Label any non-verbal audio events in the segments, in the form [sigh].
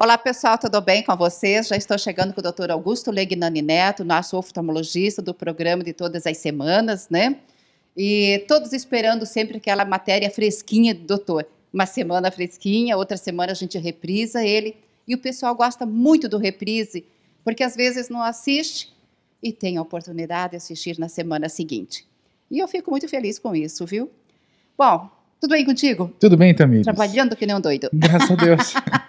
Olá, pessoal, tudo bem com vocês? Já estou chegando com o Dr. Augusto Legnani Neto, nosso oftalmologista do programa de todas as semanas, né? E todos esperando sempre aquela matéria fresquinha do doutor. Uma semana fresquinha, outra semana a gente reprisa ele. E o pessoal gosta muito do reprise, porque às vezes não assiste e tem a oportunidade de assistir na semana seguinte. E eu fico muito feliz com isso, viu? Bom, tudo bem contigo? Tudo bem, Tamir. Trabalhando que nem um doido. Graças a Deus. [laughs]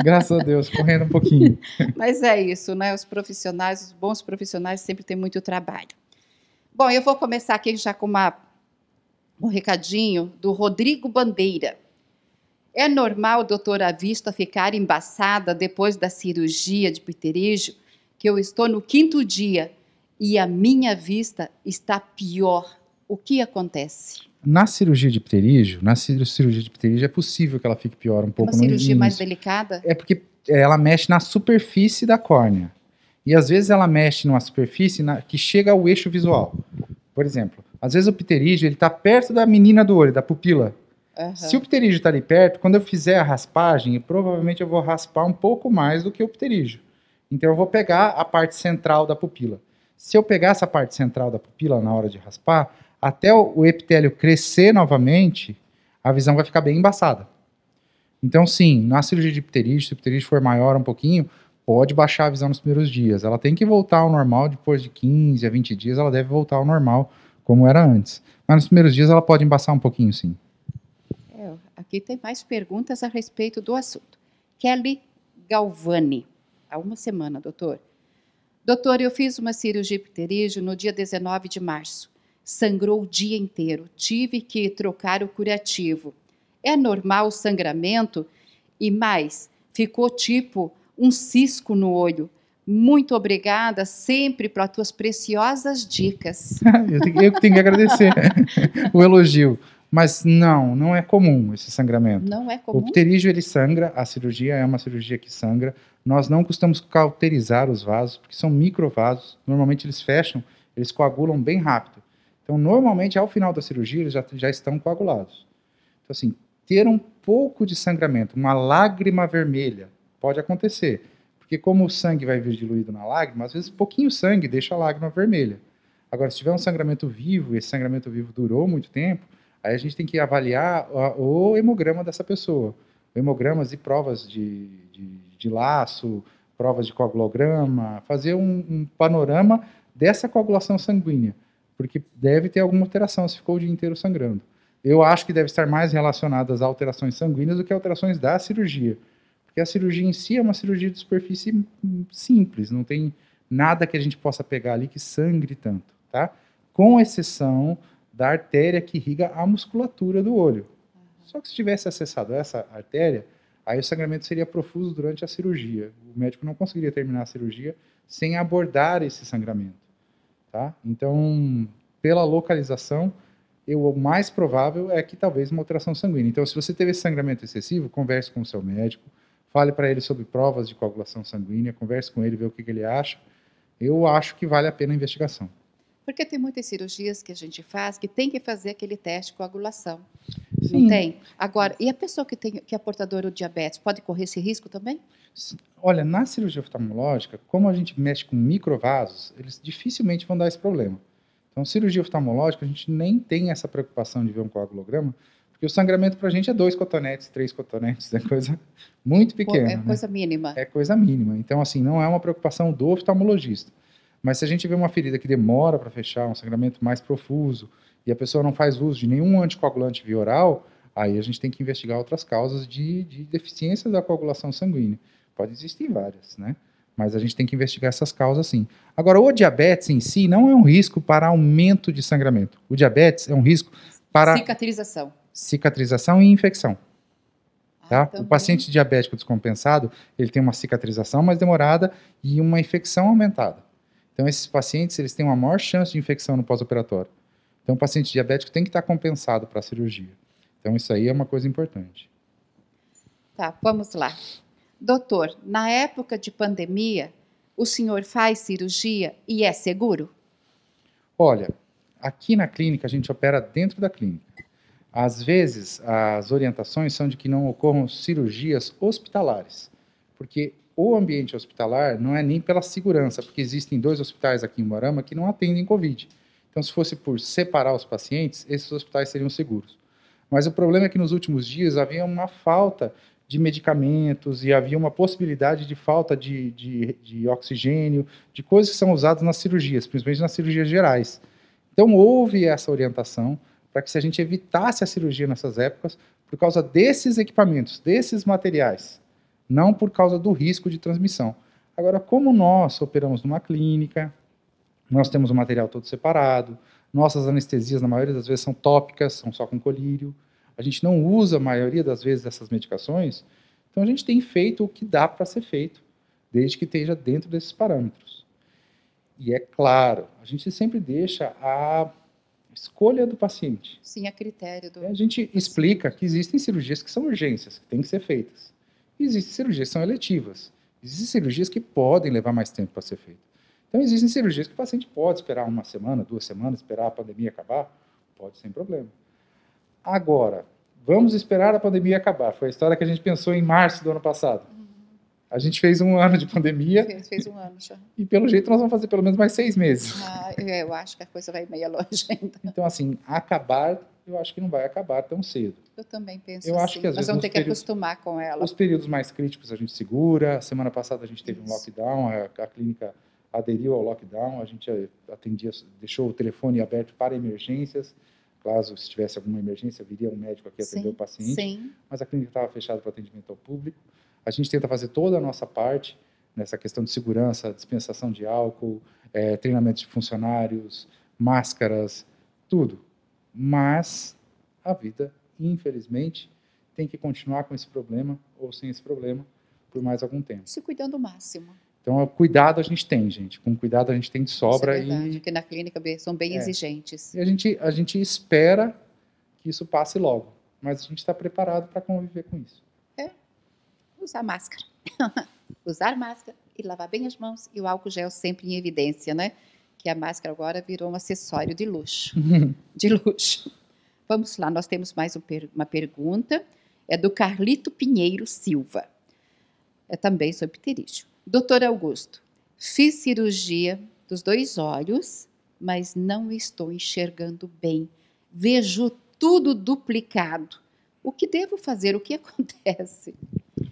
Graças a Deus, correndo um pouquinho. [laughs] Mas é isso, né? Os profissionais, os bons profissionais sempre têm muito trabalho. Bom, eu vou começar aqui já com uma, um recadinho do Rodrigo Bandeira. É normal, doutora, a vista ficar embaçada depois da cirurgia de pterígio? Que eu estou no quinto dia e a minha vista está pior. O que acontece? Na cirurgia de pterígio, na cirurgia de pterígio é possível que ela fique pior um é pouco. Uma cirurgia mais delicada? É porque é, ela mexe na superfície da córnea. E às vezes ela mexe numa superfície na, que chega ao eixo visual. Por exemplo, às vezes o pterígio ele está perto da menina do olho, da pupila. Uhum. Se o pterígio está ali perto, quando eu fizer a raspagem, provavelmente eu vou raspar um pouco mais do que o pterígio. Então eu vou pegar a parte central da pupila. Se eu pegar essa parte central da pupila na hora de raspar, até o epitélio crescer novamente, a visão vai ficar bem embaçada. Então, sim, na cirurgia de ipterite, se o ipterite for maior um pouquinho, pode baixar a visão nos primeiros dias. Ela tem que voltar ao normal depois de 15 a 20 dias, ela deve voltar ao normal como era antes. Mas nos primeiros dias ela pode embaçar um pouquinho, sim. É, aqui tem mais perguntas a respeito do assunto. Kelly Galvani, há uma semana, doutor. Doutor, eu fiz uma cirurgia de ipterígio no dia 19 de março Sangrou o dia inteiro, tive que trocar o curativo. É normal o sangramento? E mais, ficou tipo um cisco no olho. Muito obrigada sempre pelas tuas preciosas dicas. eu, [laughs] tenho, eu tenho que agradecer [laughs] o elogio. Mas não, não é comum esse sangramento. Não é comum. O pterígio ele sangra, a cirurgia é uma cirurgia que sangra. Nós não costumamos cauterizar os vasos, porque são microvasos. Normalmente eles fecham, eles coagulam bem rápido. Então, normalmente, ao final da cirurgia, eles já, já estão coagulados. Então, assim, ter um pouco de sangramento, uma lágrima vermelha, pode acontecer. Porque como o sangue vai vir diluído na lágrima, às vezes pouquinho sangue deixa a lágrima vermelha. Agora, se tiver um sangramento vivo, e esse sangramento vivo durou muito tempo, aí a gente tem que avaliar o hemograma dessa pessoa. Hemogramas e provas de, de, de laço, provas de coagulograma, fazer um, um panorama dessa coagulação sanguínea porque deve ter alguma alteração se ficou o dia inteiro sangrando. Eu acho que deve estar mais relacionado a alterações sanguíneas do que alterações da cirurgia, porque a cirurgia em si é uma cirurgia de superfície simples, não tem nada que a gente possa pegar ali que sangre tanto, tá? Com exceção da artéria que irriga a musculatura do olho. Só que se tivesse acessado essa artéria, aí o sangramento seria profuso durante a cirurgia. O médico não conseguiria terminar a cirurgia sem abordar esse sangramento. Tá? Então, pela localização, eu, o mais provável é que talvez uma alteração sanguínea. Então, se você teve esse sangramento excessivo, converse com o seu médico, fale para ele sobre provas de coagulação sanguínea, converse com ele, vê o que, que ele acha. Eu acho que vale a pena a investigação. Porque tem muitas cirurgias que a gente faz que tem que fazer aquele teste de coagulação. Sim. Não tem? Agora, e a pessoa que, tem, que é portadora do diabetes, pode correr esse risco também? Olha, na cirurgia oftalmológica, como a gente mexe com microvasos, eles dificilmente vão dar esse problema. Então, cirurgia oftalmológica, a gente nem tem essa preocupação de ver um coagulograma, porque o sangramento para a gente é dois cotonetes, três cotonetes, é coisa muito pequena. É né? coisa né? mínima. É coisa mínima. Então, assim, não é uma preocupação do oftalmologista. Mas se a gente vê uma ferida que demora para fechar, um sangramento mais profuso, e a pessoa não faz uso de nenhum anticoagulante via oral, aí a gente tem que investigar outras causas de, de deficiência da coagulação sanguínea. Pode existir várias, né? Mas a gente tem que investigar essas causas sim. Agora, o diabetes em si não é um risco para aumento de sangramento. O diabetes é um risco para. Cicatrização. Cicatrização e infecção. Ah, tá? Então o paciente diabético descompensado, ele tem uma cicatrização mais demorada e uma infecção aumentada. Então, esses pacientes, eles têm uma maior chance de infecção no pós-operatório. Então, o paciente diabético tem que estar compensado para a cirurgia. Então, isso aí é uma coisa importante. Tá, vamos lá. Doutor, na época de pandemia, o senhor faz cirurgia e é seguro? Olha, aqui na clínica a gente opera dentro da clínica. Às vezes, as orientações são de que não ocorram cirurgias hospitalares, porque o ambiente hospitalar não é nem pela segurança, porque existem dois hospitais aqui em Morama que não atendem Covid. Então, se fosse por separar os pacientes, esses hospitais seriam seguros. Mas o problema é que nos últimos dias havia uma falta de medicamentos e havia uma possibilidade de falta de, de, de oxigênio, de coisas que são usadas nas cirurgias, principalmente nas cirurgias gerais. Então, houve essa orientação para que se a gente evitasse a cirurgia nessas épocas por causa desses equipamentos, desses materiais, não por causa do risco de transmissão. Agora, como nós operamos numa clínica, nós temos o material todo separado. Nossas anestesias, na maioria das vezes, são tópicas, são só com colírio. A gente não usa, a maioria das vezes, essas medicações. Então, a gente tem feito o que dá para ser feito, desde que esteja dentro desses parâmetros. E é claro, a gente sempre deixa a escolha do paciente. Sim, a critério do. A gente explica que existem cirurgias que são urgências, que têm que ser feitas. Existem cirurgias que são eletivas. Existem cirurgias que podem levar mais tempo para ser feitas. Então, existem cirurgias que o paciente pode esperar uma semana, duas semanas, esperar a pandemia acabar, pode sem problema. Agora, vamos esperar a pandemia acabar. Foi a história que a gente pensou em março do ano passado. Uhum. A gente fez um ano de pandemia. Fez, fez um ano já. E pelo jeito nós vamos fazer pelo menos mais seis meses. Ah, é, eu acho que a coisa vai meia longe ainda. Então, assim, acabar, eu acho que não vai acabar tão cedo. Eu também penso eu assim. Acho que, assim. às nós vezes, vamos ter que períodos, acostumar com ela. Os períodos mais críticos a gente segura. Semana passada a gente teve Isso. um lockdown, a, a clínica aderiu ao lockdown, a gente eh, atendia, deixou o telefone aberto para emergências, caso se tivesse alguma emergência, viria um médico aqui atender sim, o paciente, sim. mas a clínica estava fechada para atendimento ao público. A gente tenta fazer toda a nossa parte nessa questão de segurança, dispensação de álcool, é, eh, treinamento de funcionários, máscaras, tudo. Mas a vida, infelizmente, tem que continuar com esse problema ou sem esse problema por mais algum tempo. Se cuidando o máximo. Então, cuidado a gente tem, gente. Com cuidado a gente tem de sobra. Isso é verdade, e... porque na clínica são bem é. exigentes. E a gente, a gente espera que isso passe logo, mas a gente está preparado para conviver com isso. É. Usar máscara. [laughs] Usar máscara e lavar bem as mãos e o álcool gel sempre em evidência, né? Que a máscara agora virou um acessório de luxo. [laughs] de luxo. Vamos lá, nós temos mais um per uma pergunta. É do Carlito Pinheiro Silva. É também sobre pterígio. Doutor Augusto, fiz cirurgia dos dois olhos, mas não estou enxergando bem. Vejo tudo duplicado. O que devo fazer? O que [laughs] acontece?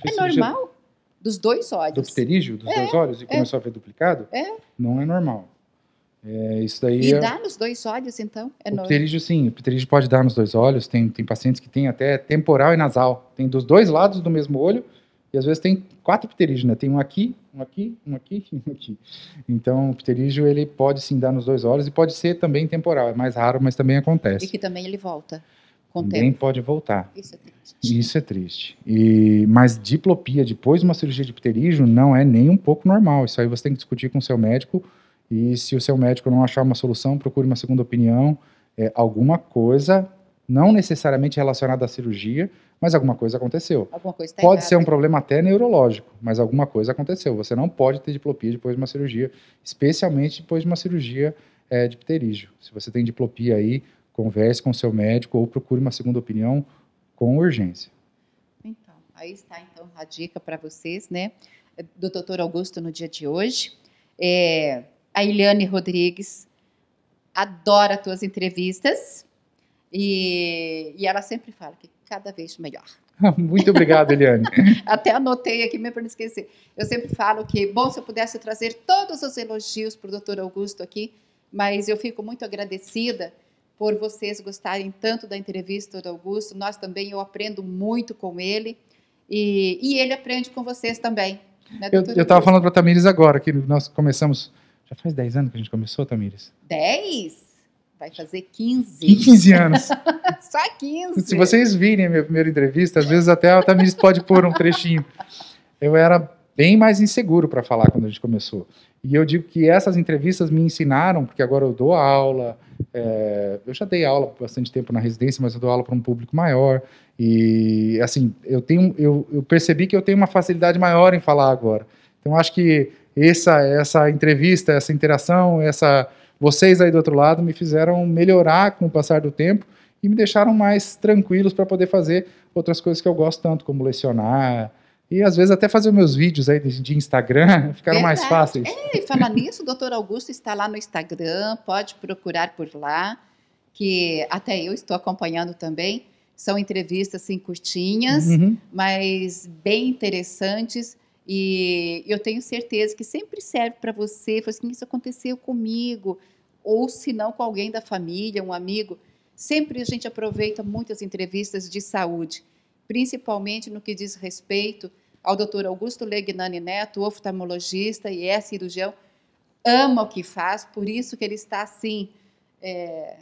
É normal? Dos dois olhos. Do pterígio, dos é, dois olhos, e é. começou a ver duplicado? É. Não é normal. É, isso daí e é... dá nos dois olhos, então? É o pterígio, sim. O pterígio pode dar nos dois olhos. Tem, tem pacientes que têm até temporal e nasal. Tem dos dois lados do mesmo olho e às vezes tem quatro pterígios, né? Tem um aqui, um aqui, um aqui [laughs] e um aqui. Então, o pterígio, ele pode sim dar nos dois olhos e pode ser também temporal. É mais raro, mas também acontece. E que também ele volta Nem pode voltar. Isso é triste. Isso é triste. E, mas diplopia depois de uma cirurgia de pterígio não é nem um pouco normal. Isso aí você tem que discutir com o seu médico. E se o seu médico não achar uma solução, procure uma segunda opinião. É, alguma coisa não necessariamente relacionada à cirurgia, mas alguma coisa aconteceu. Alguma coisa tá pode errada. ser um problema até neurológico, mas alguma coisa aconteceu. Você não pode ter diplopia depois de uma cirurgia, especialmente depois de uma cirurgia é, de pterígio. Se você tem diplopia aí, converse com o seu médico ou procure uma segunda opinião com urgência. Então, aí está então a dica para vocês, né, do doutor Augusto no dia de hoje. É, a Eliane Rodrigues adora tuas entrevistas. E, e ela sempre fala que cada vez melhor. [laughs] Muito obrigado, Eliane. [laughs] Até anotei aqui, mesmo para não esquecer. Eu sempre falo que, bom, se eu pudesse trazer todos os elogios para o doutor Augusto aqui, mas eu fico muito agradecida por vocês gostarem tanto da entrevista do Augusto. Nós também, eu aprendo muito com ele e, e ele aprende com vocês também. Né, eu estava falando para a Tamires agora, que nós começamos, já faz 10 anos que a gente começou, Tamires? 10? Vai fazer 15. 15 anos. [laughs] Só 15. Se vocês virem a minha primeira entrevista, às vezes até a Tamiris pode pôr um trechinho. Eu era bem mais inseguro para falar quando a gente começou. E eu digo que essas entrevistas me ensinaram, porque agora eu dou aula, é, eu já dei aula bastante tempo na residência, mas eu dou aula para um público maior. E, assim, eu, tenho, eu, eu percebi que eu tenho uma facilidade maior em falar agora. Então, acho que essa, essa entrevista, essa interação, essa vocês aí do outro lado me fizeram melhorar com o passar do tempo e me deixaram mais tranquilos para poder fazer outras coisas que eu gosto tanto, como lecionar, e às vezes até fazer meus vídeos aí de, Instagram [laughs] ficaram Verdade. mais fáceis. É, e falar nisso, o doutor Augusto está lá no Instagram, pode procurar por lá, que até eu estou acompanhando também. São entrevistas assim, curtinhas, uhum. mas bem interessantes e eu tenho certeza que sempre serve para você, foi assim, isso aconteceu comigo, ou se não com alguém da família, um amigo. Sempre a gente aproveita muitas entrevistas de saúde, principalmente no que diz respeito ao Dr. Augusto Legnani Neto, oftalmologista e é cirurgião, ama o que faz, por isso que ele está assim, é,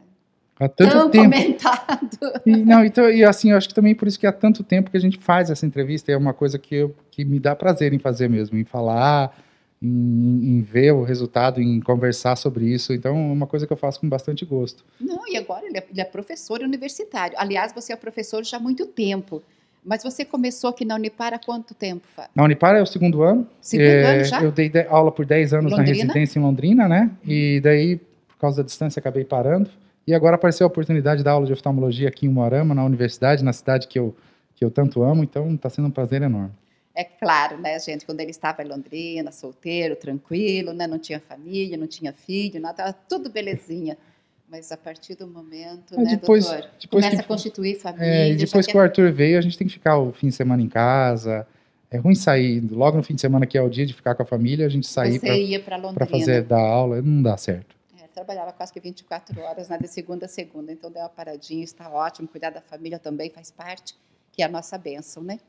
há tanto Tão tempo. comentado. E, não, então, e assim, eu acho que também por isso que há tanto tempo que a gente faz essa entrevista, é uma coisa que, eu, que me dá prazer em fazer mesmo, em falar, em, em, ver o resultado, em conversar sobre isso. Então, é uma coisa que eu faço com bastante gosto. Não, e agora ele é, ele é professor universitário. Aliás, você é professor já há muito tempo. Mas você começou aqui na Unipar há quanto tempo, Fábio? Na Unipar é o segundo ano. Segundo é, ano já? Eu dei aula por 10 anos Londrina? na residência em Londrina, né? E daí, por causa da distância, acabei parando. E agora apareceu a oportunidade da aula de oftalmologia aqui em Moarama, na universidade, na cidade que eu, que eu tanto amo, então está sendo um prazer enorme. É claro, né, gente, quando ele estava em Londrina, solteiro, tranquilo, né, não tinha família, não tinha filho, nada, estava tudo belezinha. Mas a partir do momento, é, né, depois, doutor, depois começa que, a constituir família. É, e depois que, que o Arthur veio, a gente tem que ficar o fim de semana em casa, é ruim sair logo no fim de semana, que é o dia de ficar com a família, a gente sair para fazer dar aula, não dá certo trabalhava quase que 24 horas, né, de segunda a segunda. Então, deu uma paradinha, está ótimo. Cuidar da família também faz parte, que é a nossa bênção, né?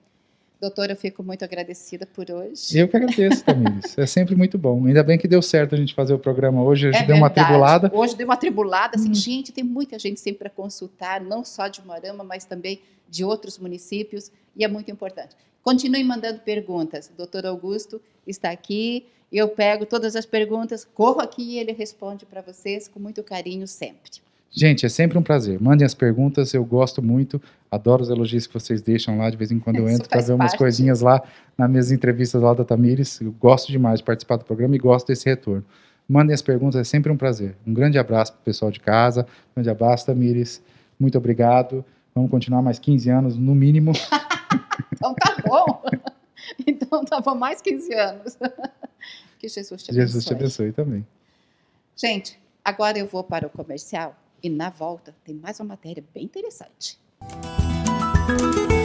doutora eu fico muito agradecida por hoje. Eu que agradeço, Tamires. é sempre muito bom. Ainda bem que deu certo a gente fazer o programa hoje. Hoje é deu uma tribulada. Hoje deu uma tribulada. Assim, hum. Gente, tem muita gente sempre para consultar, não só de Morama, mas também de outros municípios. E é muito importante. Continue mandando perguntas. O doutor Augusto está aqui. Eu pego todas as perguntas, corro aqui e ele responde para vocês com muito carinho sempre. Gente, é sempre um prazer. Mandem as perguntas, eu gosto muito, adoro os elogios que vocês deixam lá. De vez em quando eu [laughs] entro para ver umas coisinhas lá nas minhas entrevistas lá da Tamires. Eu gosto demais de participar do programa e gosto desse retorno. Mandem as perguntas, é sempre um prazer. Um grande abraço para o pessoal de casa, um grande abraço, Tamires. Muito obrigado. Vamos continuar mais 15 anos, no mínimo. [laughs] então tá bom? [laughs] Então estava mais 15 anos. [laughs] Que Jesus te abençoe. Jesus te abençoe também. Gente, agora eu vou para o comercial e na volta tem mais uma matéria bem interessante. Música